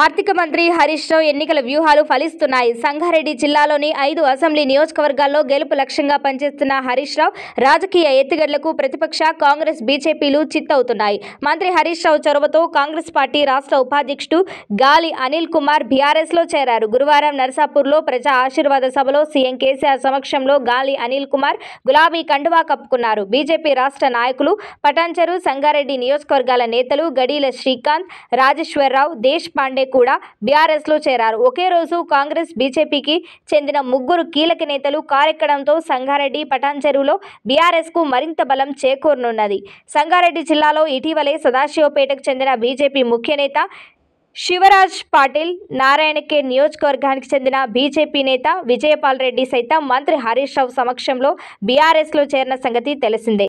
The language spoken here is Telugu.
ఆర్థిక మంత్రి హరీష్ రావు ఎన్నికల వ్యూహాలు ఫలిస్తున్నాయి సంగారెడ్డి జిల్లాలోని ఐదు అసెంబ్లీ నియోజకవర్గాల్లో గెలుపు లక్ష్యంగా పనిచేస్తున్న హరీష్ రావు రాజకీయ ఎత్తుగడలకు ప్రతిపక్ష కాంగ్రెస్ బీజేపీలు చిత్తవుతున్నాయి మంత్రి హరీష్ రావు చొరవతో కాంగ్రెస్ పార్టీ రాష్ట్ర ఉపాధ్యక్షుడు గాలి అనిల్ కుమార్ బీఆర్ఎస్ లో చేరారు గురువారం నర్సాపూర్లో ప్రజా ఆశీర్వాద సభలో సీఎం కేసీఆర్ సమక్షంలో గాలి అనిల్ కుమార్ గులాబీ కండువా కప్పుకున్నారు బీజేపీ రాష్ట్ర నాయకులు పటాన్చెరు సంగారెడ్డి నియోజకవర్గాల నేతలు గడీల శ్రీకాంత్ రాజేశ్వరరావు దేశ్ పాండే ఎమ్మెల్యే కూడా లో చేరారు ఒకే రోజు కాంగ్రెస్ బీజేపీకి చెందిన ముగ్గురు కీలక నేతలు కారెక్కడంతో సంగారెడ్డి పటాన్చెరువులో కు మరింత బలం చేకూరనున్నది సంగారెడ్డి జిల్లాలో ఇటీవలే సదాశివపేటకు చెందిన బీజేపీ ముఖ్య నేత శివరాజ్ పాటిల్ నారాయణకే నియోజకవర్గానికి చెందిన బీజేపీ నేత విజయపాల్ రెడ్డి సైతం మంత్రి హరీష్ రావు సమక్షంలో బీఆర్ఎస్లో చేరిన సంగతి తెలిసిందే